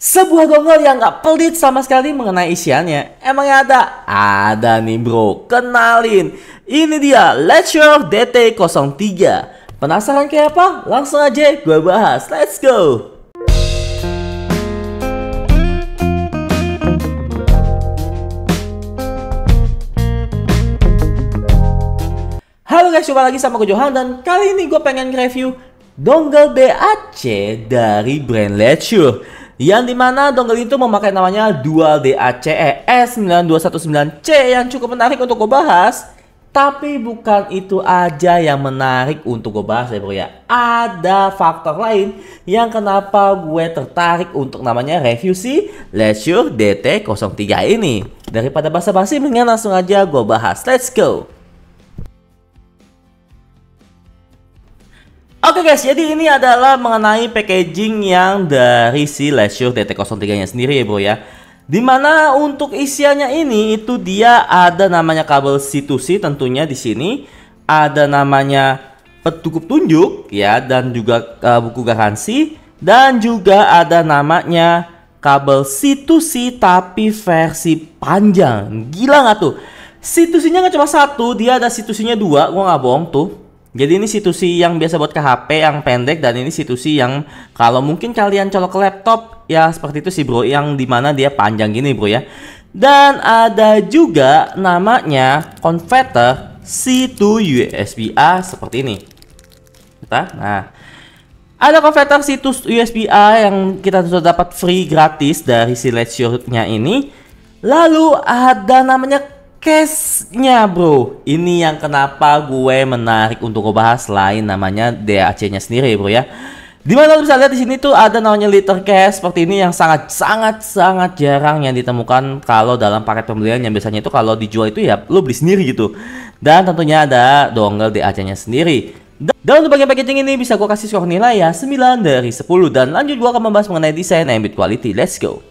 Sebuah gongol yang gak pelit sama sekali mengenai isiannya. Emangnya ada? Ada nih bro, kenalin. Ini dia Lecture DT03. Penasaran kayak apa? Langsung aja gue bahas. Let's go! Halo guys, jumpa lagi sama gue Johan dan kali ini gue pengen review dongle DAC dari brand Lecture yang dimana dongle itu memakai namanya Dual DACE S9219C yang cukup menarik untuk gue bahas. Tapi bukan itu aja yang menarik untuk gue bahas ya bro ya. Ada faktor lain yang kenapa gue tertarik untuk namanya review si Leisure DT03 ini. Daripada basa-basi mendingan langsung aja gue bahas. Let's go! Oke okay guys, jadi ini adalah mengenai packaging yang dari si Leisure DT03 nya sendiri ya bro ya Dimana untuk isiannya ini itu dia ada namanya kabel C2C tentunya di sini Ada namanya petukup tunjuk ya dan juga uh, buku garansi Dan juga ada namanya kabel C2C tapi versi panjang Gila gak tuh? C2C nya nggak cuma satu, dia ada C2C nya dua, gua gak bohong tuh jadi ini situsi yang biasa buat ke HP yang pendek dan ini situsi yang kalau mungkin kalian colok ke laptop ya seperti itu sih bro yang dimana dia panjang gini bro ya. Dan ada juga namanya converter C2 USB A seperti ini. Kita, nah ada converter situs USB A yang kita sudah dapat free gratis dari si Let's ini. Lalu ada namanya case-nya bro Ini yang kenapa gue menarik untuk ngebahas lain namanya DAC-nya sendiri bro ya Dimana lo bisa lihat di sini tuh ada namanya liter case seperti ini yang sangat sangat sangat jarang yang ditemukan kalau dalam paket pembelian yang biasanya itu kalau dijual itu ya lo beli sendiri gitu dan tentunya ada dongle DAC-nya sendiri dan untuk bagian packaging ini bisa gue kasih skor nilai ya 9 dari 10 Dan lanjut gue akan membahas mengenai desain ambient quality Let's go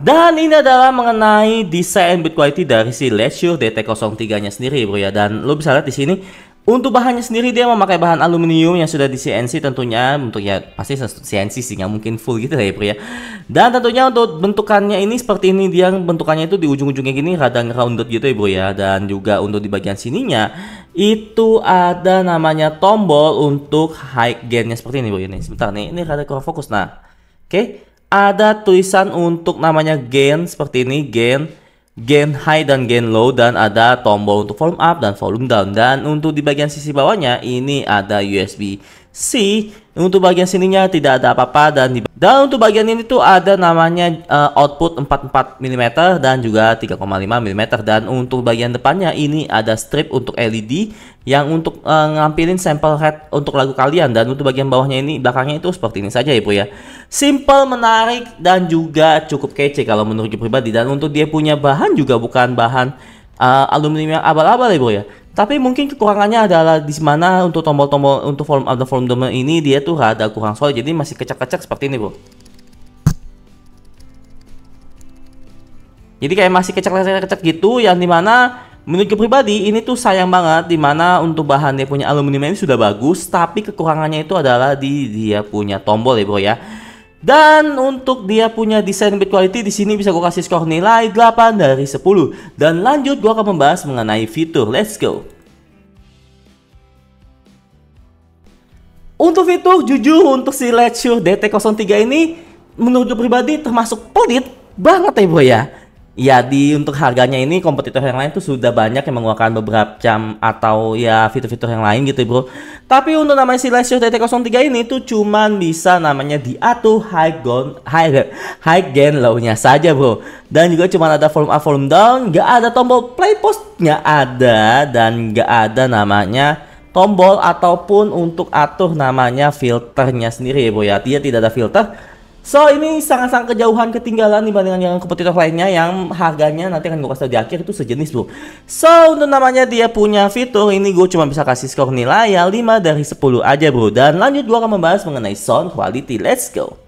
Dan ini adalah mengenai desain build quality dari si Leisure DT03-nya sendiri bro ya. Dan lo bisa lihat di sini untuk bahannya sendiri dia memakai bahan aluminium yang sudah di CNC tentunya untuk ya pasti CNC sih nggak mungkin full gitu ya bro ya. Dan tentunya untuk bentukannya ini seperti ini dia bentukannya itu di ujung-ujungnya gini radang rounded gitu ya bro ya. Dan juga untuk di bagian sininya itu ada namanya tombol untuk high gainnya seperti ini bro ini. Ya. Sebentar nih ini rada kurang fokus nah. Oke. Okay ada tulisan untuk namanya gain seperti ini gain gain high dan gain low dan ada tombol untuk volume up dan volume down dan untuk di bagian sisi bawahnya ini ada USB C untuk bagian sininya tidak ada apa-apa dan di dan untuk bagian ini tuh ada namanya uh, output 44 mm dan juga 3,5 mm dan untuk bagian depannya ini ada strip untuk LED yang untuk uh, ngampilin sampel head untuk lagu kalian dan untuk bagian bawahnya ini belakangnya itu seperti ini saja ya Bu ya. Simple, menarik dan juga cukup kece kalau menurut pribadi dan untuk dia punya bahan juga bukan bahan uh, eh, aluminium yang abal-abal ya bro ya tapi mungkin kekurangannya adalah di mana untuk tombol-tombol untuk form atau form domain ini dia tuh rada kurang solid jadi masih kecak-kecak seperti ini bro jadi kayak masih kecak-kecak gitu yang dimana menurut gue pribadi ini tuh sayang banget dimana untuk bahan dia punya aluminium ini sudah bagus tapi kekurangannya itu adalah di dia punya tombol ya bro ya dan untuk dia punya desain bit quality di sini bisa gue kasih skor nilai 8 dari 10. Dan lanjut gue akan membahas mengenai fitur. Let's go. Untuk fitur jujur untuk si Let's Show DT03 ini menurut gue pribadi termasuk pelit banget ya bro ya ya di untuk harganya ini kompetitor yang lain tuh sudah banyak yang mengeluarkan beberapa jam atau ya fitur-fitur yang lain gitu bro tapi untuk namanya si Lexus DT03 ini tuh cuman bisa namanya diatur high gain high, high gain low-nya saja bro dan juga cuma ada volume up volume down gak ada tombol play post nya ada dan gak ada namanya tombol ataupun untuk atur namanya filternya sendiri ya bro ya dia tidak ada filter So ini sangat-sangat kejauhan ketinggalan dibandingkan yang kompetitor lainnya yang harganya nanti akan gue kasih di akhir itu sejenis bro. So untuk namanya dia punya fitur ini gue cuma bisa kasih skor nilai ya 5 dari 10 aja bro. Dan lanjut gue akan membahas mengenai sound quality. Let's go.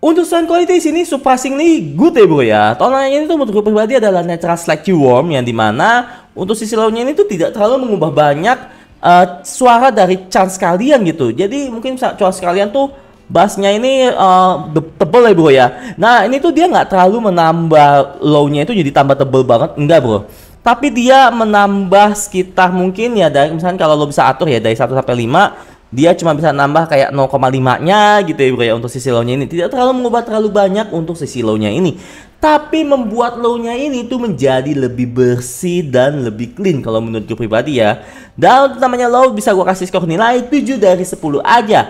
Untuk sound quality sini surprisingly good ya bro ya. Tonanya ini tuh menurut gue pribadi adalah natural slightly warm yang dimana untuk sisi launya ini tuh tidak terlalu mengubah banyak uh, suara dari chance kalian gitu. Jadi mungkin chance sekalian tuh bassnya ini uh, tebel ya bro ya. Nah ini tuh dia nggak terlalu menambah low itu jadi tambah tebel banget, enggak bro. Tapi dia menambah sekitar mungkin ya dari misalnya kalau lo bisa atur ya dari 1 sampai 5 dia cuma bisa nambah kayak 0,5-nya gitu ya bro ya untuk sisi low-nya ini. Tidak terlalu mengubah terlalu banyak untuk sisi low-nya ini. Tapi membuat low-nya ini tuh menjadi lebih bersih dan lebih clean kalau menurut gue pribadi ya. Dan untuk namanya low bisa gue kasih skor nilai 7 dari 10 aja.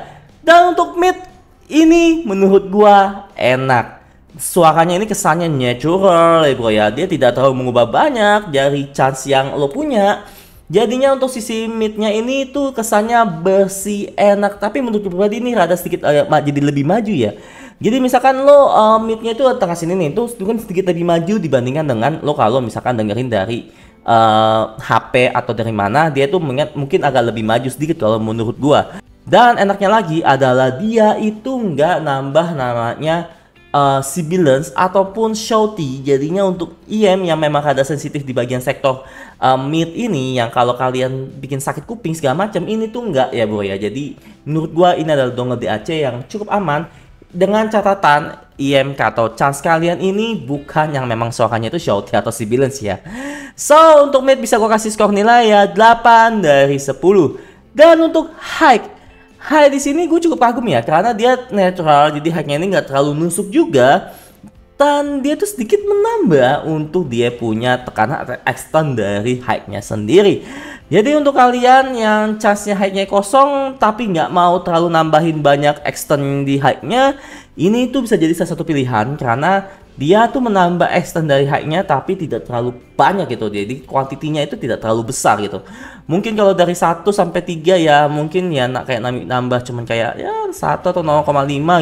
Dan untuk mid ini menurut gue enak. Suaranya ini kesannya natural ya bro ya. Dia tidak terlalu mengubah banyak dari chance yang lo punya Jadinya untuk sisi midnya ini tuh kesannya bersih enak tapi menurut pribadi ini rada sedikit uh, jadi lebih maju ya. Jadi misalkan lo uh, eh, midnya itu tengah sini nih itu kan sedikit lebih maju dibandingkan dengan lo kalau misalkan dengerin dari uh, eh, HP atau dari mana dia tuh mungkin agak lebih maju sedikit kalau menurut gua. Dan enaknya lagi adalah dia itu nggak nambah namanya uh, sibilance ataupun shouty jadinya untuk IM yang memang ada sensitif di bagian sektor uh, eh, mid ini yang kalau kalian bikin sakit kuping segala macam ini tuh enggak ya bro ya jadi menurut gua ini adalah dongle DAC yang cukup aman dengan catatan IMK atau chance kalian ini bukan yang memang suaranya itu shouty atau sibilance ya so untuk mid bisa gua kasih skor nilai ya 8 dari 10 dan untuk high Hai di sini gue cukup kagum ya karena dia natural, jadi high-nya ini nggak terlalu nusuk juga dan dia tuh sedikit menambah untuk dia punya tekanan atau extend dari high-nya sendiri. Jadi untuk kalian yang casnya high-nya kosong tapi nggak mau terlalu nambahin banyak extend di high-nya, ini tuh bisa jadi salah satu pilihan karena dia tuh menambah extend dari high-nya tapi tidak terlalu banyak gitu jadi kuantitinya itu tidak terlalu besar gitu mungkin kalau dari 1 sampai 3 ya mungkin ya nak kayak nambah cuman kayak ya 1 atau 0,5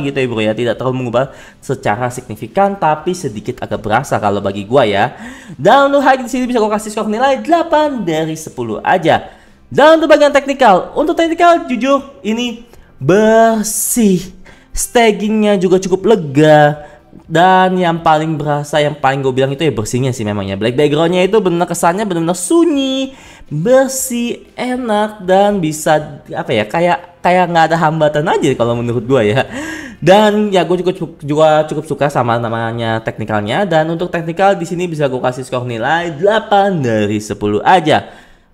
gitu ya bro ya tidak terlalu mengubah secara signifikan tapi sedikit agak berasa kalau bagi gua ya dan untuk high di sini bisa gua kasih skor nilai 8 dari 10 aja dan untuk bagian teknikal untuk teknikal jujur ini bersih staggingnya juga cukup lega dan yang paling berasa yang paling gue bilang itu ya bersihnya sih memangnya black backgroundnya itu bener kesannya bener benar sunyi bersih enak dan bisa apa ya kayak kayak nggak ada hambatan aja kalau menurut gue ya dan ya gue cukup, juga cukup suka sama namanya teknikalnya dan untuk teknikal di sini bisa gue kasih skor nilai 8 dari 10 aja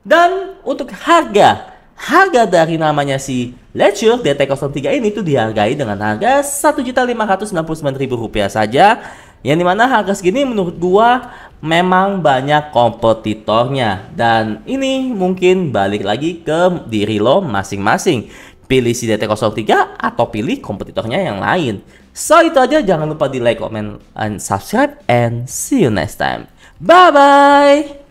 dan untuk harga harga dari namanya si Ledger DT03 ini tuh dihargai dengan harga Rp1.599.000 saja yang dimana harga segini menurut gua memang banyak kompetitornya dan ini mungkin balik lagi ke diri lo masing-masing pilih si DT03 atau pilih kompetitornya yang lain so itu aja jangan lupa di like, comment, and subscribe and see you next time bye bye